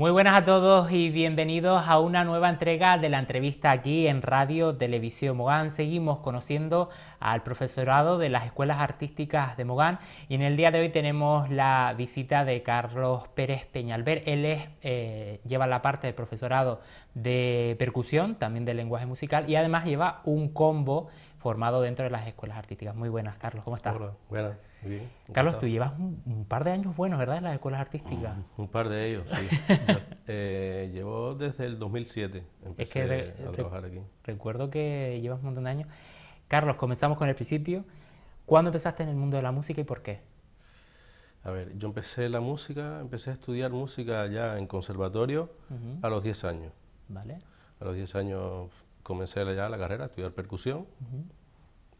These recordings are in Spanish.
Muy buenas a todos y bienvenidos a una nueva entrega de la entrevista aquí en Radio Televisión Mogán. Seguimos conociendo al profesorado de las escuelas artísticas de Mogán y en el día de hoy tenemos la visita de Carlos Pérez Peñalver. Él es, eh, lleva la parte de profesorado de percusión, también de lenguaje musical y además lleva un combo formado dentro de las escuelas artísticas. Muy buenas, Carlos, ¿cómo estás? buenas, muy bien. Carlos, tú llevas un, par de años buenos, ¿verdad?, en las escuelas artísticas. Mm, un, par de ellos, sí. Eh, llevo desde el 2007, empecé que a trabajar aquí. Recuerdo que llevas un montón de años. Carlos, comenzamos con el principio. ¿Cuándo empezaste en el mundo de la música y por qué? A ver, yo empecé la música, empecé a estudiar música ya en conservatorio a los 10 años. Vale. A los 10 años comencé ya la carrera estudiar percusión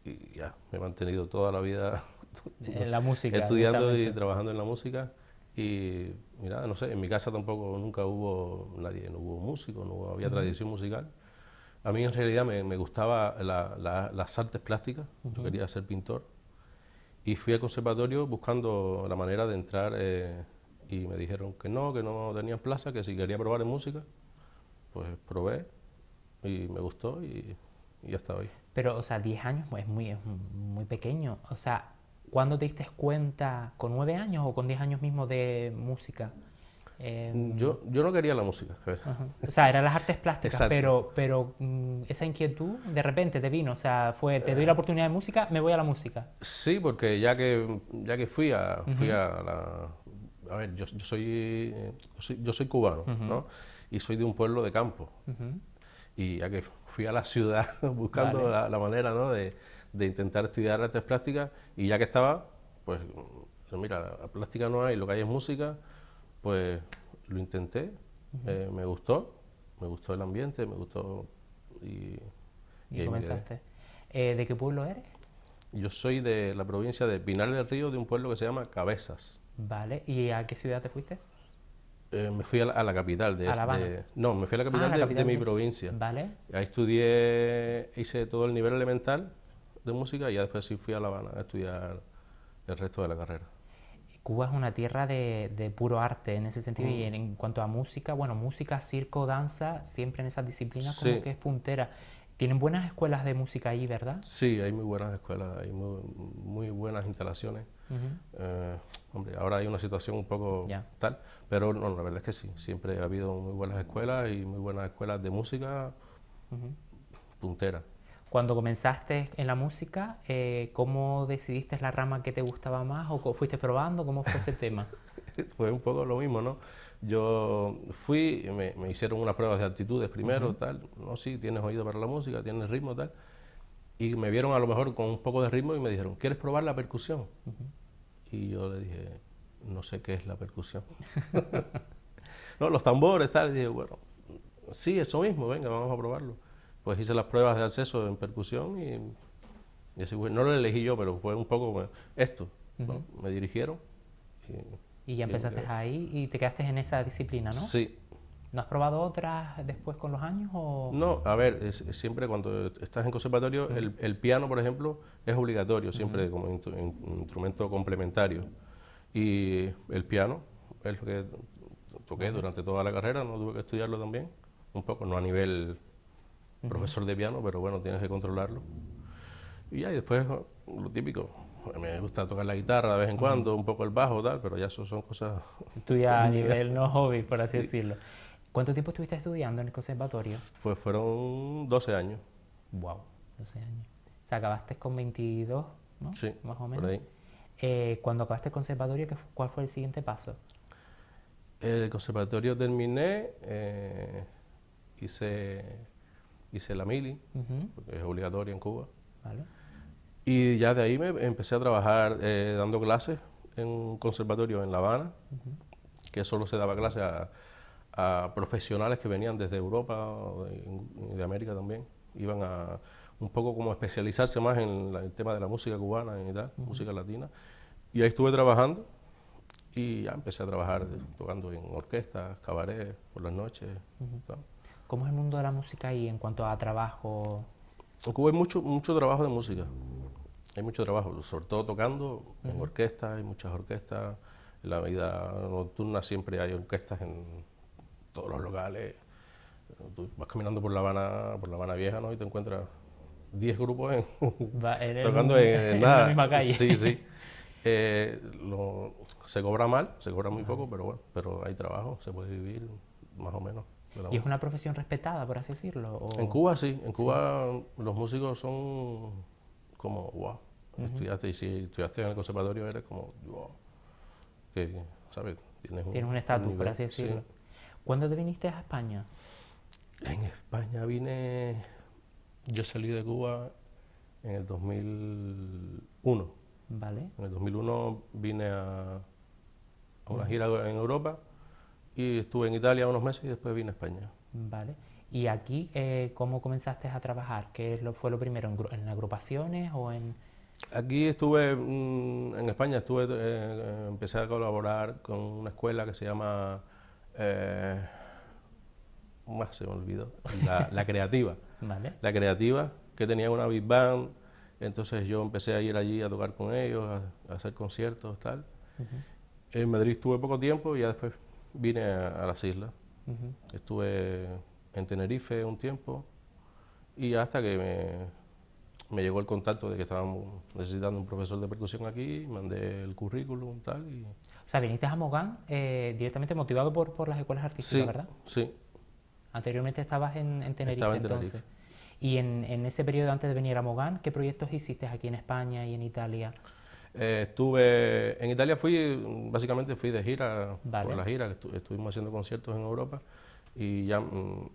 y ya me he mantenido toda la vida en la música, estudiando y trabajando en la música. Y mira, no sé, en mi casa tampoco nunca hubo nadie, no hubo músico, no había tradición musical. A mí en realidad me, me gustaba las artes plásticas, yo quería ser pintor. Y fui al conservatorio buscando la manera de entrar eh, y me dijeron que no, que no tenían plaza, que si quería probar en música, pues probé y me gustó y, y hasta hoy. Pero, o sea, 10 años es muy, es muy pequeño. O sea, ¿cuándo te diste cuenta, con 9 años o con 10 años mismo de música? Em, yo, yo no quería la música. O sea, eran las artes plásticas, pero, pero mm, esa inquietud de repente te vino. O sea, fue, te doy la oportunidad de música, me voy a la música. Sí, porque ya que, ya que fui, a, fui a la... A ver, yo, eh, soy, yo, soy, cubano, ¿no? Y soy de un pueblo de campo y ya que fui a la ciudad buscando la, manera de, intentar estudiar artes plásticas y ya que estaba, pues mira, la plástica no hay, lo que hay es música, pues lo intenté, eh, me gustó, me gustó el ambiente, me gustó y... ¿Y, comenzaste? Eh, ¿De qué pueblo eres? Yo soy de la provincia de Pinal del Río, de un pueblo que se llama Cabezas. Vale, ¿y a qué ciudad te fuiste? Eh, me fui a la, capital de, este No, me fui a la ah, capital, mi provincia. Vale. Ahí estudié, hice todo el nivel elemental de música y después sí fui a La Habana a estudiar el resto de la carrera. Cuba es una tierra de, de puro arte en ese sentido y mm. en, cuanto a música, bueno, música, circo, danza, siempre en esas disciplinas como que es puntera. Tienen buenas escuelas de música ahí, ¿verdad? Sí, hay muy buenas escuelas, hay muy, muy buenas instalaciones. Eh, hombre, ahora hay una situación un poco tal, pero no, la verdad es que sí, siempre ha habido muy buenas escuelas y muy buenas escuelas de música puntera. Cuando comenzaste en la música, eh, ¿cómo decidiste la rama que te gustaba más o fuiste probando? ¿Cómo fue ese tema? fue un poco lo mismo, ¿no? Yo fui, me, hicieron unas pruebas de actitudes primero, tal, no, sí, tienes oído para la música, tienes ritmo, tal, y me vieron a lo mejor con un poco de ritmo y me dijeron, ¿quieres probar la percusión? y yo le dije, no sé qué es la percusión. no, los tambores, tal, y dije, bueno, sí, eso mismo, venga, vamos a probarlo. Pues hice las pruebas de acceso en percusión y, no lo elegí yo, pero fue un poco esto, me dirigieron. Y, ya empezaste ahí y te quedaste en esa disciplina, ¿no? Sí, ¿No has probado otras después con los años? O... No, a ver, siempre cuando estás en conservatorio, el, piano, por ejemplo, es obligatorio, siempre como instrumento complementario. Y el piano es lo que toqué durante toda la carrera, no tuve que estudiarlo también, un poco, no a nivel profesor de piano, pero bueno, tienes que controlarlo. Y después lo típico, pues, me gusta tocar la guitarra de vez en cuando, un poco el bajo, tal, pero ya eso son cosas... Tú ya a nivel no hobby, por así decirlo. ¿Cuánto tiempo estuviste estudiando en el conservatorio? Pues fueron 12 años. Wow, 12 años. O acabaste con 22, ¿no? Sí, más o menos. Por eh, cuando acabaste el conservatorio, ¿cuál fue el siguiente paso? El conservatorio terminé, eh, hice, hice la mili, porque es obligatoria en Cuba. Y ya de ahí me empecé a trabajar eh, dando clases en un conservatorio en La Habana, que solo se daba clases a a profesionales que venían desde Europa y de, América también. Iban a un poco como especializarse más en el tema de la música cubana y tal, música latina. Y ahí estuve trabajando y ya empecé a trabajar tocando en orquestas, cabarets, por las noches. ¿Cómo es el mundo de la música ahí en cuanto a trabajo? En Cuba hay mucho, mucho trabajo de música. Hay mucho trabajo, sobre todo tocando en orquestas, hay muchas orquestas. En la vida nocturna siempre hay orquestas en, todos los locales. Tú vas caminando por La Habana, por La Habana Vieja, ¿no? Y te encuentras 10 grupos en, tocando en, la misma calle. Sí, sí. Eh, se cobra mal, se cobra muy poco, pero bueno, pero hay trabajo, se puede vivir más o menos. ¿Y es una profesión respetada, por así decirlo? En Cuba sí, en Cuba los músicos son como, wow, estudiaste y si estudiaste en el conservatorio eres como, wow, que, ¿sabes? Tienes un, un estatus, por así decirlo. ¿Cuándo te viniste a España? En España vine, yo salí de Cuba en el 2001. Vale. En el 2001 vine a, una gira en Europa y estuve en Italia unos meses y después vine a España. Vale. ¿Y aquí eh, cómo comenzaste a trabajar? ¿Qué fue lo primero? ¿En, agrupaciones o en...? Aquí estuve, mm, en España estuve, eh, empecé a colaborar con una escuela que se llama más eh, se me olvidó. La, creativa. La creativa, que tenía una big band. Entonces yo empecé a ir allí a tocar con ellos, a, hacer conciertos, tal. En Madrid estuve poco tiempo y ya después vine a, las islas. Estuve en Tenerife un tiempo y hasta que me, me, llegó el contacto de que estábamos necesitando un profesor de percusión aquí, mandé el currículum tal y sea, viniste a Mogán eh, directamente motivado por, por, las escuelas artísticas, ¿verdad? Sí. Anteriormente estabas en, Tenerife entonces. Y en, ese periodo antes de venir a Mogán, ¿qué proyectos hiciste aquí en España y en Italia? Eh, estuve en Italia, fui básicamente fui de gira, por la gira, estuvimos haciendo conciertos en Europa y ya mm,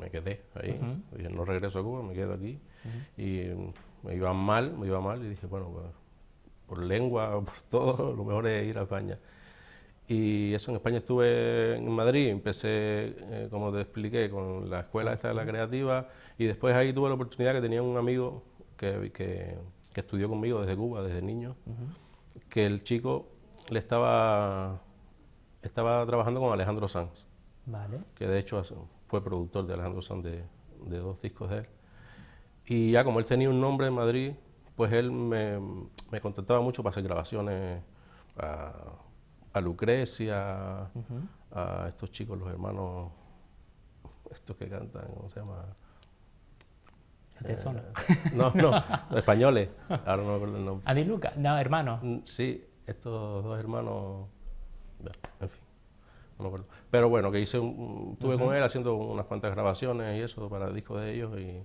me quedé ahí. Dije, no regreso a Cuba, me quedo aquí. Y mm, me iba mal, me iba mal y dije, bueno, pues por lengua, por todo, lo mejor es ir a España. Y eso, en España estuve en Madrid, empecé, eh, como te expliqué, con la escuela esta de la creativa y después ahí tuve la oportunidad que tenía un amigo que, que, estudió conmigo desde Cuba, desde niño, que el chico le estaba, estaba trabajando con Alejandro Sanz, vale. que de hecho fue productor de Alejandro Sanz de dos discos de él. Y ya como él tenía un nombre en Madrid, pues él me, me contactaba mucho para hacer grabaciones a, Lucrecia, a estos chicos, los hermanos, estos que cantan, ¿cómo se llama? Eh, no, no, españoles. Ahora no, no. A Luca, no, hermano. Mm, sí, estos dos hermanos, en fin, no me acuerdo. Pero bueno, que hice, tuve con él haciendo unas cuantas grabaciones y eso para discos de ellos y...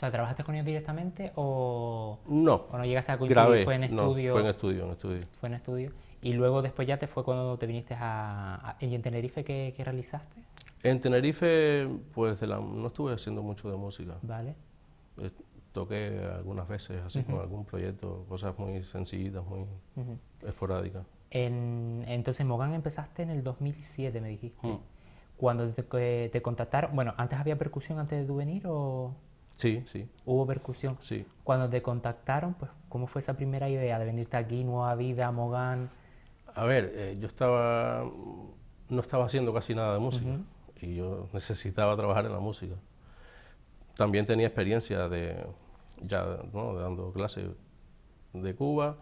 O sea, ¿trabajaste con ellos directamente o no, llegaste a coincidir? ¿Fue en estudio? fue en estudio, en estudio. Fue en estudio. Y luego después ya te fue cuando te viniste a... ¿Y en Tenerife qué, realizaste? En Tenerife, pues no estuve haciendo mucho de música. Vale. Eh, toqué algunas veces, así con algún proyecto, cosas muy sencillitas, muy esporádicas. En, entonces, Mogán empezaste en el 2007, me dijiste. Mm. Cuando te, eh, te contactaron, bueno, ¿antes había percusión antes de tu venir o...? Sí, sí. ¿Hubo percusión? Sí. Cuando te contactaron, pues, ¿cómo fue esa primera idea de venirte aquí, Nueva Vida, Mogán? A ver, eh, yo estaba, no estaba haciendo casi nada de música y yo necesitaba trabajar en la música. También tenía experiencia de, ya, ¿no? dando clases de Cuba.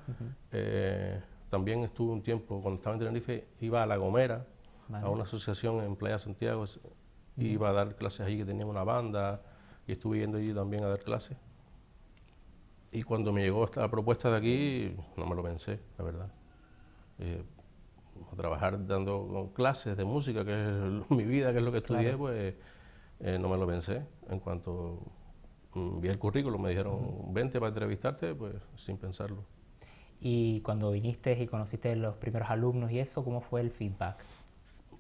Eh, también estuve un tiempo, cuando estaba en Tenerife, iba a La Gomera, a una asociación en Playa Santiago, iba a dar clases allí que tenía una banda y estuve yendo allí también a dar clases. Y cuando me llegó esta propuesta de aquí, no me lo pensé, la verdad. Eh, trabajar dando clases de música, que es mi vida, que es lo que estudié, pues eh, no me lo pensé. En cuanto mm, vi el currículum, me dijeron, vente para entrevistarte, pues sin pensarlo. Y cuando viniste y conociste los primeros alumnos y eso, ¿cómo fue el feedback?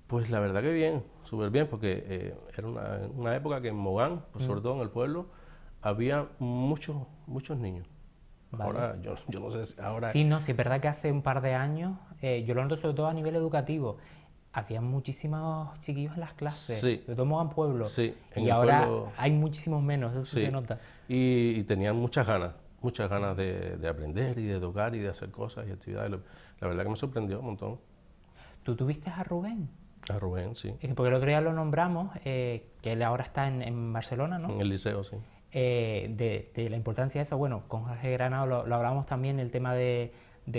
Pues la verdad que bien, súper bien, porque eh, era una, época que en Mogán, pues, sobre mm. todo en el pueblo, había muchos, muchos niños. Ahora, yo, yo, no sé si ahora... Sí, no, sí, es verdad que hace un par de años, eh, yo lo noto sobre todo a nivel educativo, había muchísimos chiquillos en las clases, sí. de todo Mogán Pueblo, y ahora hay muchísimos menos, eso se nota. Y, tenían muchas ganas, muchas ganas de, de, aprender y de educar y de hacer cosas y actividades. La verdad que me sorprendió un montón. ¿Tú tuviste a Rubén? A Rubén, sí. Eh, porque el otro día lo nombramos, eh, que él ahora está en, Barcelona, ¿no? En el liceo, sí. Eh, de, la importancia de eso, bueno, con Jorge Granado lo, hablamos también, el tema de,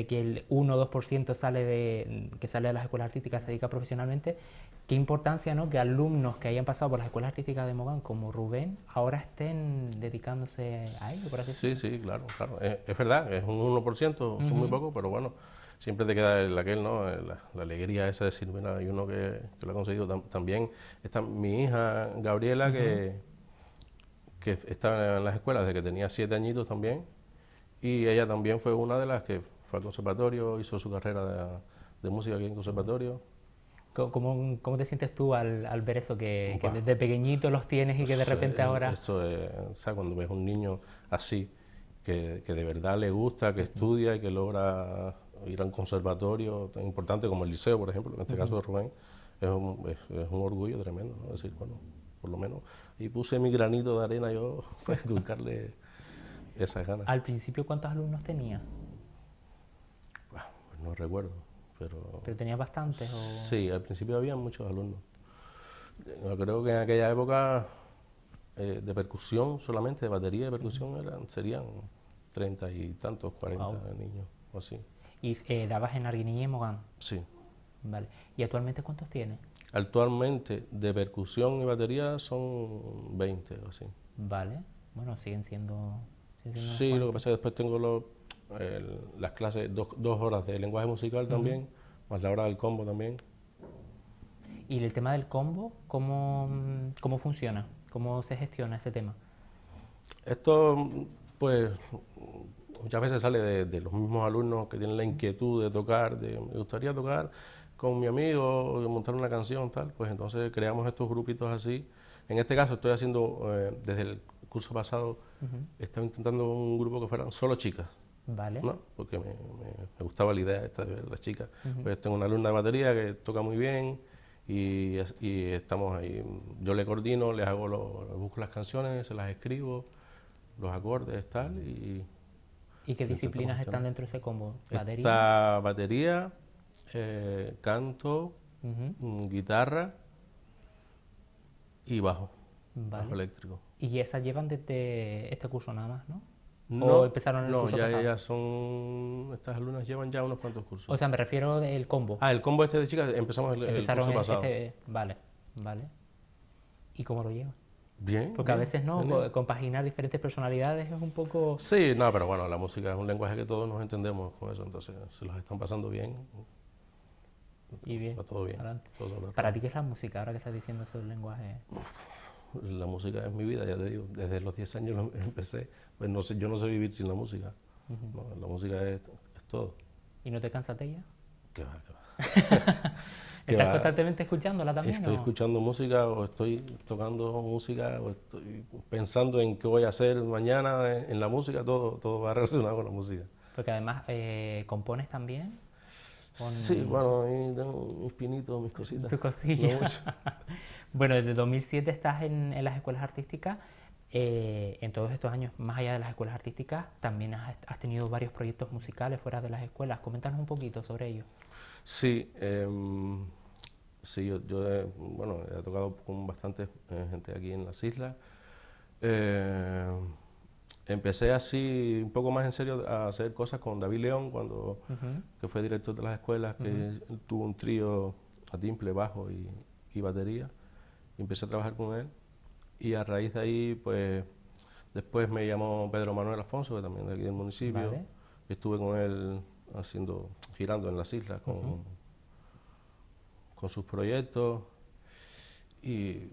que el 1 o 2% sale de, que sale de las escuelas artísticas se dedica profesionalmente, qué importancia ¿no? que alumnos que hayan pasado por las escuelas artísticas de Mogán, como Rubén, ahora estén dedicándose a ello, por así Sí, sí, claro, claro. Es, verdad, es un 1%, son muy poco, pero bueno, siempre te queda el ¿no? Eh, la, alegría esa de decir, bueno, hay uno que, que lo ha conseguido. también está mi hija Gabriela, que, que está en las escuelas desde que tenía siete añitos también, y ella también fue una de las que fue al conservatorio, hizo su carrera de, música aquí en conservatorio. ¿Cómo, ¿Cómo, te sientes tú al, al ver eso que, que, desde pequeñito los tienes y que de repente ahora... Eso cuando ves un niño así, que, que, de verdad le gusta, que estudia y que logra ir a un conservatorio tan importante como el liceo, por ejemplo, en este caso de Rubén, es un, orgullo tremendo, decir, bueno, por lo menos, y puse mi granito de arena yo para inculcarle esas ganas. ¿Al principio cuántos alumnos tenía? Ah, pues no recuerdo, pero... ¿Pero tenía bastantes? O... Sí, al principio había muchos alumnos. Yo creo que en aquella época eh, de percusión solamente, de batería de percusión, eran, serían treinta y tantos, cuarenta niños o así. ¿Y eh, dabas en Arguinilla y Mogán? Sí. Vale. ¿Y actualmente cuántos tienes? Actualmente de percusión y batería son 20 o así. Vale. Bueno, siguen siendo... sí, lo que pasa es que después tengo las clases, dos, horas de lenguaje musical también, más la hora del combo también. ¿Y el tema del combo, cómo, cómo funciona? ¿Cómo se gestiona ese tema? Esto, pues, muchas veces sale de, los mismos alumnos que tienen la inquietud de tocar, de me gustaría tocar con mi amigo, de montar una canción, tal, pues entonces creamos estos grupitos así. En este caso estoy haciendo, eh, desde el curso pasado, estaba intentando un grupo que fueran solo chicas. Vale. Porque me, gustaba la idea esta de las chicas. Pues tengo una alumna de batería que toca muy bien y, estamos ahí. Yo le coordino, les hago, lo, busco las canciones, se las escribo, los acordes, tal, y ¿Y qué disciplinas están dentro de ese combo? ¿Batería? batería, eh, canto, mm, guitarra y bajo. Bajo eléctrico. ¿Y esas llevan desde este curso nada más, no? No, ¿O empezaron el no, curso ya, ya son. Estas alumnas llevan ya unos cuantos cursos. O sea, me refiero del combo. Ah, el combo este de chicas, empezamos el, el curso pasado. Este, vale, vale. ¿Y cómo lo llevan? Porque a veces no, compaginar diferentes personalidades es un poco. Sí, no, pero bueno, la música es un lenguaje que todos nos entendemos con eso, entonces si los están pasando bien. Y bien. todo bien. Para ti, ¿qué es la música ahora que estás diciendo del lenguaje? La música es mi vida, ya te digo. Desde los 10 años empecé. Pues no sé, yo no sé vivir sin la música. la música es, es, todo. ¿Y no te cansas de ella? Qué va, qué va. ¿Estás constantemente escuchándola también? Estoy escuchando música o estoy tocando música o estoy pensando en qué voy a hacer mañana en, la música, todo, todo va relacionado con la música. Porque además eh, compones también. Sí, bueno, ahí tengo mis pinitos, mis cositas. Tus cosillas. bueno, desde 2007 estás en, las escuelas artísticas. Eh, en todos estos años, más allá de las escuelas artísticas, también has, tenido varios proyectos musicales fuera de las escuelas. Coméntanos un poquito sobre ellos. Sí, eh, Sí, yo, he, eh, bueno, he tocado con bastante eh, gente aquí en las islas. Eh, empecé así un poco más en serio a hacer cosas con David León, cuando, que fue director de las escuelas, que tuvo un trío a timple, bajo y, batería. empecé a trabajar con él y a raíz de ahí, pues, después me llamó Pedro Manuel Alfonso, que también de aquí del municipio. Estuve con él haciendo, girando en las islas con, con sus proyectos y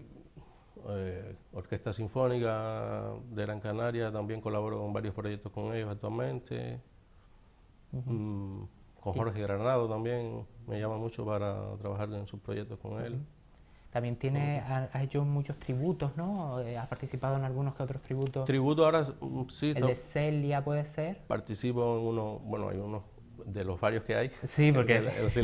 eh, Orquesta Sinfónica de Gran Canaria también colaboro en varios proyectos con ellos actualmente. Mm, con Jorge Granado también me llama mucho para trabajar en sus proyectos con él. También tiene, has ha hecho muchos tributos, ¿no? Eh, has participado en algunos que otros tributos. Tributo ahora mm, sí. El de Celia puede ser. Participo en uno, bueno, hay unos de los varios que hay. Sí, porque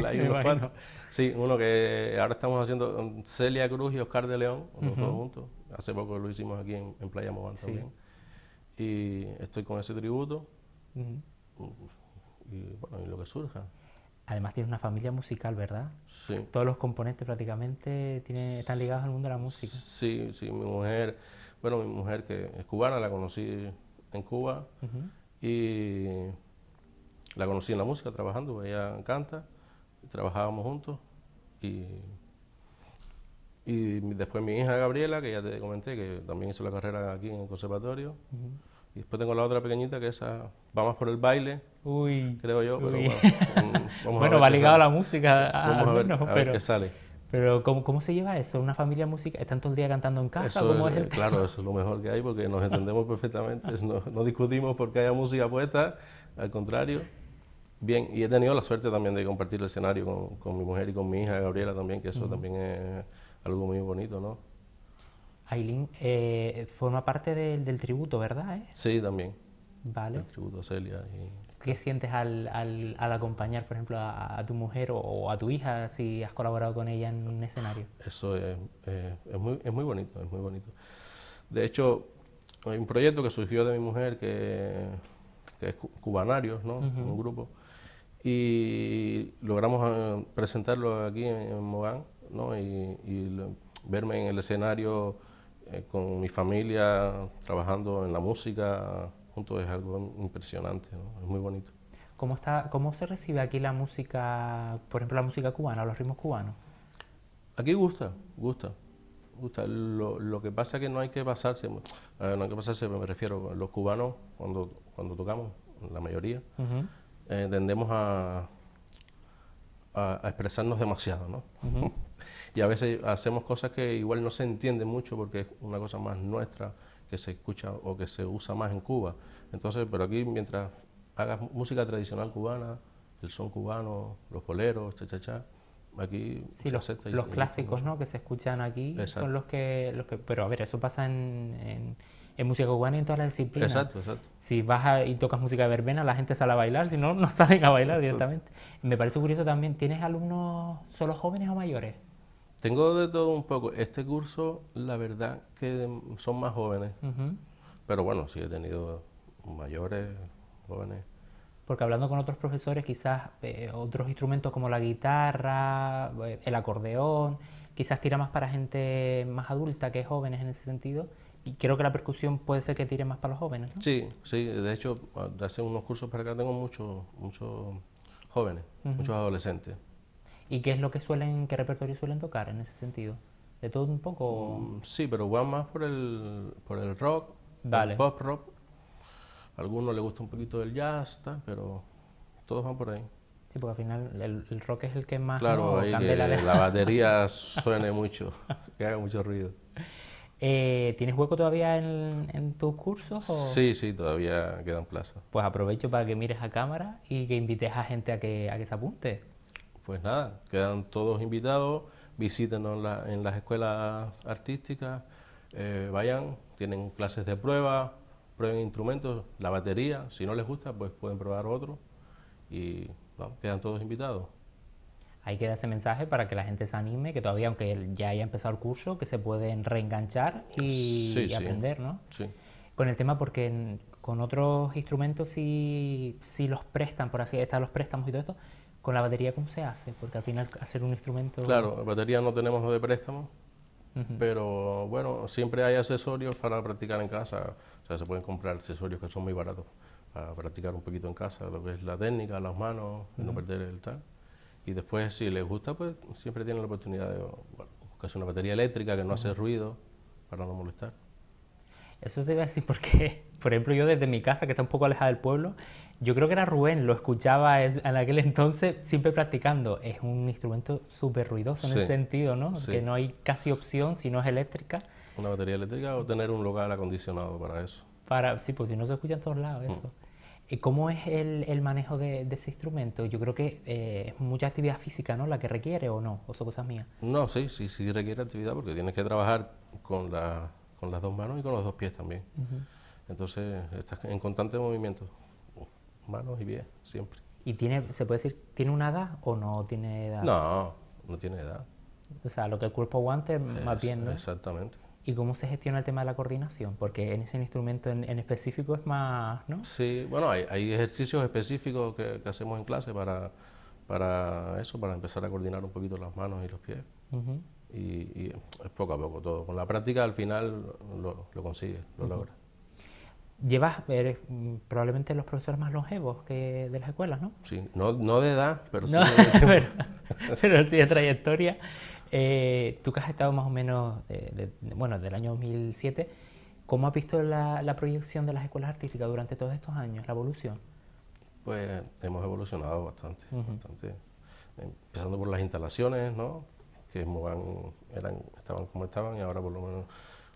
hay Sí, uno que ahora estamos haciendo um, Celia Cruz y Oscar de León, los dos juntos. Hace poco lo hicimos aquí en, Playa Mogán también. Y estoy con ese tributo. Y bueno, y lo que surja. Además tienes una familia musical, ¿verdad? Sí. Todos los componentes prácticamente tienen, están ligados al mundo de la música. Sí, sí, mi mujer, bueno, mi mujer que es cubana, la conocí en Cuba. Y la conocí en la música trabajando, ella canta, trabajábamos juntos y, y después mi hija Gabriela, que ya te comenté, que también hizo la carrera aquí en el conservatorio. Y después tengo la otra pequeñita que esa va más por el baile, uy, creo yo, pero bueno, bueno va ligado a la música. a ver, a qué sale. Pero ¿cómo, ¿cómo, se lleva eso? ¿Una familia música? ¿Están todo el día cantando en casa? Eso es, claro, eso es lo mejor que hay porque nos entendemos perfectamente. No, no discutimos porque haya música puesta, al contrario. Bien, y he tenido la suerte también de compartir el escenario con, mi mujer y con mi hija Gabriela también, que eso también es algo muy bonito, ¿no? Aileen eh, forma parte del, tributo, ¿verdad? ¿Eh? Sí, también. Vale. El tributo a Celia. ¿Qué sientes al, al, acompañar, por ejemplo, a, tu mujer o, a tu hija si has colaborado con ella en un escenario? Eso es, muy, es muy bonito, es muy bonito. De hecho, hay un proyecto que surgió de mi mujer que, es Cubanarios, ¿no? Un grupo y logramos eh, presentarlo aquí en, Mogán ¿no? y, verme en el escenario eh, con mi familia trabajando en la música junto es algo impresionante, es muy bonito. ¿Cómo, está, ¿Cómo se recibe aquí la música, por ejemplo, la música cubana, los ritmos cubanos? Aquí gusta, gusta. gusta. Lo, lo que pasa es que no hay que pasarse, eh, no hay que pasarse, me refiero, los cubanos cuando, cuando tocamos, la mayoría. Eh, tendemos a, a, expresarnos demasiado, ¿no? y a veces hacemos cosas que igual no se entienden mucho porque es una cosa más nuestra que se escucha o que se usa más en Cuba. Entonces, pero aquí mientras hagas música tradicional cubana, el son cubano, los boleros, cha cha cha, aquí los, clásicos, ¿no? Que se escuchan aquí son los que, los que, pero a ver, eso pasa en en música cubana y en todas las disciplinas. Exacto, exacto. Si vas y tocas música de verbena, la gente sale a bailar, si no, no salen a bailar directamente. Me parece curioso también, ¿tienes alumnos solo jóvenes o mayores? Tengo de todo un poco. Este curso, la verdad, que son más jóvenes. Pero bueno, sí he tenido mayores, jóvenes. Porque hablando con otros profesores, quizás eh, otros instrumentos como la guitarra, eh, el acordeón, quizás tira más para gente más adulta que jóvenes en ese sentido. Y creo que la percusión puede ser que tire más para los jóvenes, ¿no? Sí, sí. De hecho, hace unos cursos para acá tengo muchos muchos jóvenes, muchos adolescentes. ¿Y qué es lo que suelen, qué repertorio suelen tocar en ese sentido? ¿De todo un poco? Mm, sí, pero van más por el, por el rock, el pop rock. A algunos le gusta un poquito del jazz, pero todos van por ahí. Sí, porque al final el, rock es el que más claro, no, ahí que la batería suene mucho, que haga mucho ruido. Eh, ¿Tienes hueco todavía en, tus cursos? Sí, sí, todavía quedan plazas. Pues aprovecho para que mires a cámara y que invites a gente a que, se apunte. Pues nada, quedan todos invitados, visítenos en, las escuelas artísticas, eh, vayan, tienen clases de prueba, prueben instrumentos, la batería, si no les gusta, pues pueden probar otro y quedan todos invitados. Ahí queda ese mensaje para que la gente se anime, que todavía, aunque ya haya empezado el curso, que se pueden reenganchar y, aprender, ¿no? Con el tema, porque con otros instrumentos si los prestan, por así están los préstamos y todo esto. ¿Con la batería cómo se hace? Porque al final hacer un instrumento... Claro, batería no tenemos lo de préstamo, pero bueno, siempre hay accesorios para practicar en casa. O sea, se pueden comprar accesorios que son muy baratos para practicar un poquito en casa, lo que es la técnica, las manos, no perder el tal. Y después, si les gusta, pues siempre tienen la oportunidad de bueno, buscarse una batería eléctrica que no hace ruido para no molestar. Eso te iba a decir porque, por ejemplo, yo desde mi casa, que está un poco alejada del pueblo, yo creo que era Rubén, lo escuchaba en aquel entonces siempre practicando. Es un instrumento súper ruidoso en el ese sentido, ¿no? Que no hay casi opción si no es eléctrica. Una batería eléctrica o tener un local acondicionado para eso. Para, sí, porque si no se escucha en todos lados mm. eso. Eh, ¿Cómo es el, el manejo de, ese instrumento? Yo creo que eh, es mucha actividad física, ¿no? La que requiere o no, o son cosas mías. No, sí, sí, sí requiere actividad porque tienes que trabajar con, con las dos manos y con los dos pies también. Entonces estás en constante movimiento, manos y pies, siempre. ¿Y tiene, se puede decir, tiene una edad o no tiene edad? No, no tiene edad. O sea, lo que el cuerpo aguante, es, más bien, ¿no? Exactamente. ¿Y cómo se gestiona el tema de la coordinación? Porque en ese instrumento en, específico es más, ¿no? Sí, bueno, hay, ejercicios específicos que, hacemos en clase para, para eso, para empezar a coordinar un poquito las manos y los pies. y, es poco a poco todo. Con la práctica al final lo, lo consigues, lo logra. logras. Llevas, eres mm, probablemente los profesores más longevos que de las escuelas, ¿no? Sí, no, de edad, pero de pero sí de trayectoria. Eh, tú que has estado más o menos, de, bueno, del año 2007, ¿cómo has visto la, proyección de las escuelas artísticas durante todos estos años, la evolución? Pues hemos evolucionado bastante, bastante. Empezando por las instalaciones, ¿no? que eran, estaban como estaban y ahora por lo menos,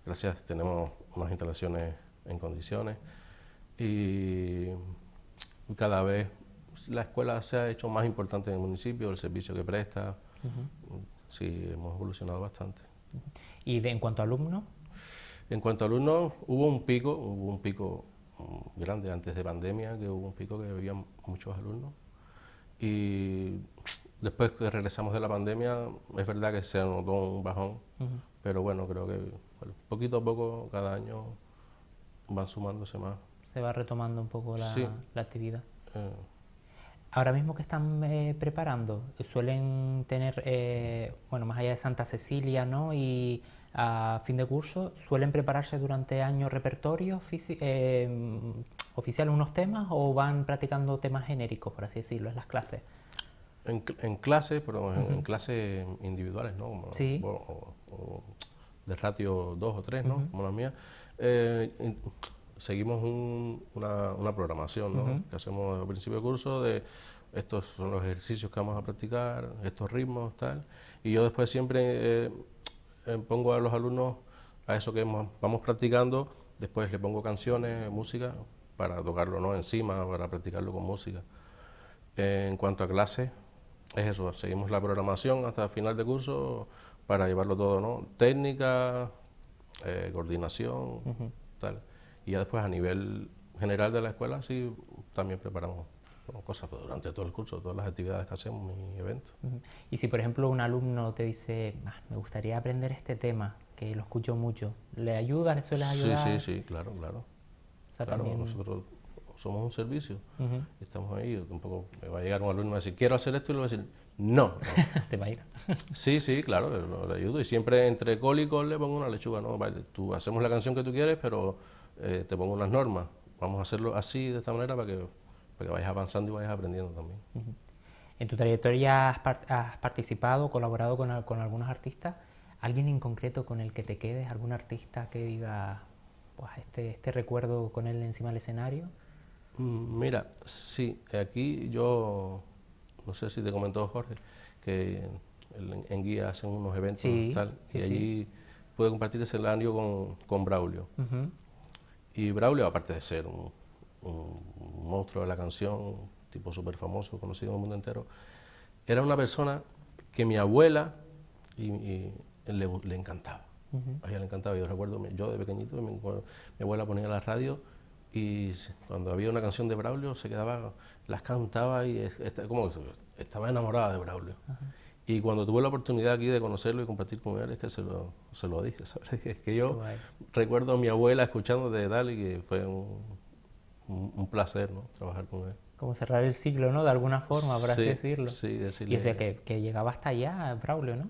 gracias, tenemos unas instalaciones en condiciones y cada vez la escuela se ha hecho más importante en el municipio, el servicio que presta, sí, hemos evolucionado bastante. ¿Y en cuanto a alumnos? En cuanto a alumnos, hubo un pico, hubo un pico mm, grande antes de pandemia, que hubo un pico que había muchos alumnos. Y después que regresamos de la pandemia, es verdad que se notó un bajón, pero bueno, creo que poquito a poco, cada año, van sumándose más. Se va retomando un poco la, actividad. Eh, ahora mismo que están eh, preparando, eh, suelen tener, eh, bueno, más allá de Santa Cecilia, ¿no? Y a fin de curso, suelen prepararse durante años repertorio mm, oficial unos temas o van practicando temas genéricos, por así decirlo, en las clases. En, clases, pero en, clases individuales, ¿no? sí. O, de ratio 2 o 3, ¿no? Como la mía seguimos una, programación que hacemos al principio de curso de estos son los ejercicios que vamos a practicar, estos ritmos, tal. Y yo después siempre eh, eh, pongo a los alumnos a eso que vamos practicando, después le pongo canciones, música, para tocarlo ¿no? encima, para practicarlo con música. en cuanto a clase, es eso, seguimos la programación hasta el final de curso para llevarlo todo, ¿no? Técnica, eh, coordinación, tal. Y ya después a nivel general de la escuela sí también preparamos cosas durante todo el curso, todas las actividades que hacemos y eventos. Y si por ejemplo un alumno te dice, ah, me gustaría aprender este tema, que lo escucho mucho, ¿le ayudas, le suele Sí, sí, sí, claro, claro. O nosotros somos un servicio, estamos ahí, poco me va a llegar un alumno y va a decir, quiero hacer esto, y le va a decir, no. no. te va a ir. sí, sí, claro, le ayudo, y siempre entre col y col le pongo una lechuga, no, tú hacemos la canción que tú quieres, pero eh, te pongo unas normas. Vamos a hacerlo así, de esta manera, para que, para vayas avanzando y vayas aprendiendo también. En tu trayectoria has, participado, colaborado con, con, algunos artistas. ¿Alguien en concreto con el que te quedes? ¿Algún artista que diga, pues este, este recuerdo con él encima del escenario? Mm, mira, sí, aquí yo, no sé si te comentó Jorge, que en, Guía hacen unos eventos y allí pude compartir ese escenario con, con Braulio. Y Braulio, aparte de ser un, monstruo de la canción, tipo súper famoso, conocido en el mundo entero, era una persona que mi abuela le, encantaba. A ella le encantaba. Yo recuerdo, yo de pequeñito, mi, abuela ponía la radio y cuando había una canción de Braulio se quedaba, las cantaba y estaba enamorada de Braulio. Y cuando tuve la oportunidad aquí de conocerlo y compartir con él, es que se lo, se lo dije, Es que yo recuerdo a mi abuela escuchando de Dalí, que fue un, placer, ¿no? Trabajar con él como cerrar el ciclo, ¿no? De alguna forma, por así decirlo. Sí, decirlo Y decía que, llegaba hasta allá, Braulio, ¿no?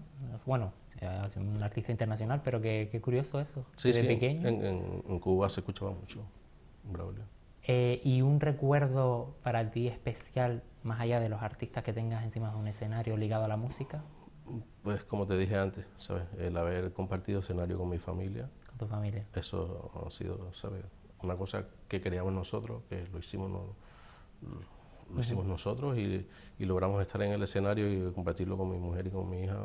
Bueno, eh, un artista internacional, pero qué, curioso eso. pequeño. En, Cuba se escuchaba mucho Braulio. Eh, ¿Y un recuerdo para ti especial más allá de los artistas que tengas encima de un escenario ligado a la música? Pues como te dije antes, El haber compartido escenario con mi familia. Con tu familia. Eso ha sido, Una cosa que creamos nosotros, que lo hicimos, lo hicimos nosotros y, y, logramos estar en el escenario y compartirlo con mi mujer y con mi hija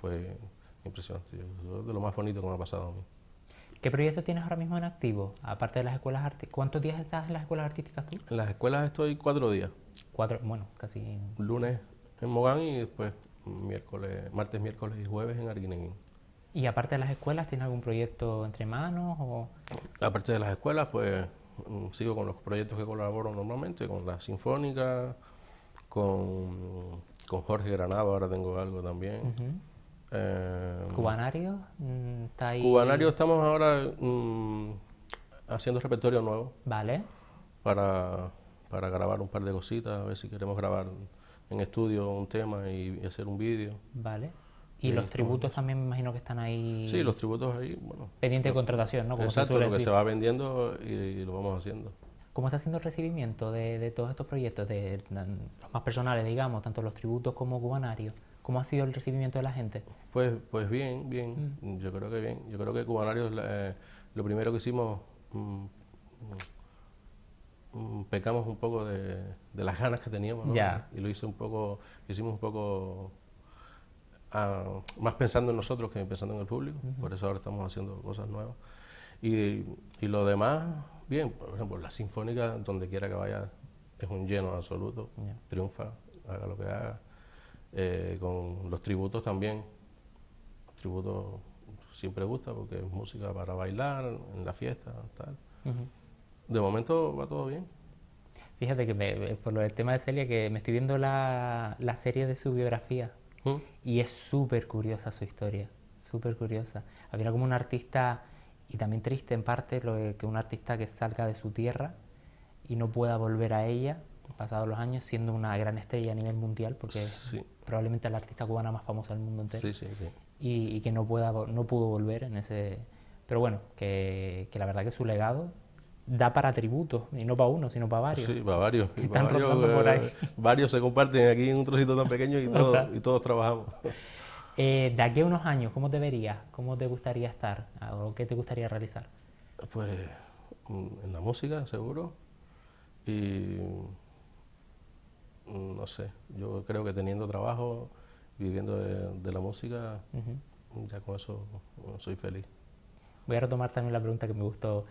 fue impresionante. de lo más bonito que me ha pasado a mí. ¿Qué proyecto tienes ahora mismo en activo? Aparte de las escuelas artísticas. ¿Cuántos días estás en las escuelas artísticas tú? En las escuelas estoy cuatro días. Cuatro, bueno, casi. Lunes en Mogán y después miércoles, martes, miércoles y jueves en Arguineguín. ¿Y aparte de las escuelas, tiene algún proyecto entre manos? O? Aparte de las escuelas, pues mm, sigo con los proyectos que colaboro normalmente, con la Sinfónica, con, Jorge Granado ahora tengo algo también. Eh, ¿Cubanario? Mm, ¿Está ahí? Cubanario estamos ahora mm, haciendo repertorio nuevo. Vale. Para para grabar un par de cositas, a ver si queremos grabar en estudio un tema y, hacer un vídeo. Vale. Y, los tributos también me imagino que están ahí. Sí, los tributos ahí, bueno. Pendiente de contratación, ¿no? exacto, lo que se va vendiendo y, lo vamos haciendo. ¿Cómo está haciendo el recibimiento de, todos estos proyectos, de, los más personales, digamos, tanto los tributos como cubanarios? ¿Cómo ha sido el recibimiento de la gente? Pues, pues bien, bien. Mm. Yo creo que bien. Yo creo que cubanarios, eh, lo primero que hicimos, mm, pecamos un poco de, las ganas que teníamos, Y lo hice un poco, hicimos un poco ah, más pensando en nosotros que pensando en el público, por eso ahora estamos haciendo cosas nuevas. Y, y, lo demás, bien, por ejemplo, la sinfónica, donde quiera que vaya, es un lleno absoluto, triunfa, haga lo que haga. Eh, con los tributos también, tributo siempre gusta porque es música para bailar, en la fiesta, tal de momento va todo bien. Fíjate que eh, por lo del tema de Celia, que me estoy viendo la, la serie de su biografía ¿Mm? y es súper curiosa su historia, súper curiosa. Había como un artista, y también triste en parte, lo que un artista que salga de su tierra y no pueda volver a ella, pasados los años, siendo una gran estrella a nivel mundial, porque probablemente es probablemente la artista cubana más famosa del mundo entero, y, y, que no, pueda, no pudo volver en ese... Pero bueno, que, que la verdad que su legado da para tributos, y no para uno, sino para varios. Sí, para varios. están varios, por ahí. Eh, varios se comparten aquí en un trocito tan pequeño y, todos, trabajamos. Eh, de aquí a unos años, ¿cómo te verías? ¿Cómo te gustaría estar? ¿O qué te gustaría realizar? Pues mm, en la música, seguro. Y mm, no sé, yo creo que teniendo trabajo, viviendo de, la música, ya con eso mm, soy feliz. Voy a retomar también la pregunta que me gustó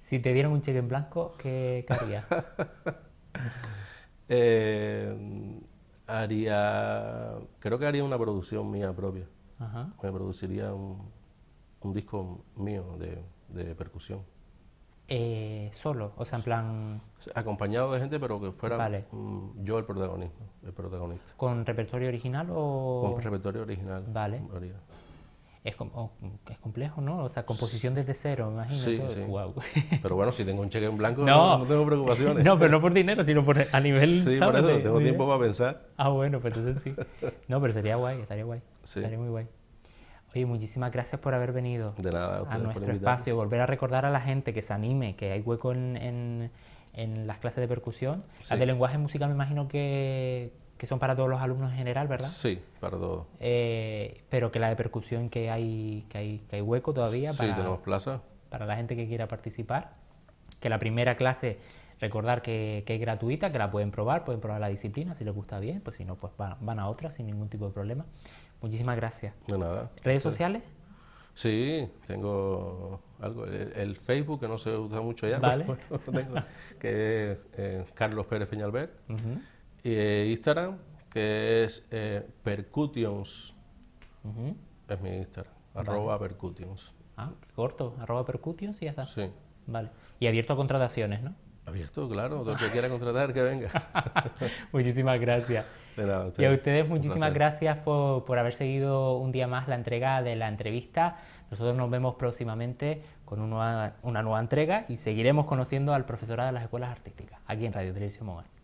si te dieran un cheque en blanco, ¿qué, eh, haría. Creo que haría una producción mía propia. Me produciría un, disco mío de, percusión. Eh, solo, o sea, en plan... Acompañado de gente, pero que fuera yo el protagonista, el protagonista. ¿Con repertorio original o...? Con repertorio original. Vale es, oh, es complejo, ¿no? O sea, composición desde cero, imagínate. Sí, sí. Wow. Pero bueno, si tengo un cheque en blanco, no, tengo preocupaciones. No, pero no por dinero, sino por a nivel. Sí, ¿sabes? por eso tengo tiempo para pensar. Ah, bueno, pues entonces sí. No, pero sería guay, estaría guay. Sí. Estaría muy guay. Oye, muchísimas gracias por haber venido de nada, a, nuestro espacio. Volver a recordar a la gente que se anime, que hay hueco en, en, las clases de percusión. Sí. Las de lenguaje musical me imagino que que son para todos los alumnos en general, ¿verdad? Sí, para todos. Eh, pero que la de percusión que hay, que hay, que hay hueco todavía. Sí, tenemos plaza. Para la gente que quiera participar. Que la primera clase, recordar que, es gratuita, que la pueden probar, pueden probar la disciplina, si les gusta bien, pues si no, pues van, a otra sin ningún tipo de problema. Muchísimas gracias. De nada. ¿Redes sociales? Sí, tengo algo. El, Facebook, que no se usa mucho ya, ¿Vale? que es eh, Carlos Pérez Peñalver. Uh eh, Instagram, que es eh, Percutions. Es mi Instagram, arroba Percutions. Ah, qué corto, arroba Percutions y ya está. Sí. Vale. Y abierto a contrataciones, ¿no? Abierto, claro, todo el que quiera contratar, que venga. muchísimas gracias. y a ustedes muchísimas gracias por, haber seguido un día más la entrega de la entrevista. Nosotros nos vemos próximamente con una nueva, entrega y seguiremos conociendo al profesorado de las escuelas artísticas aquí en Radio Televisión Mobile.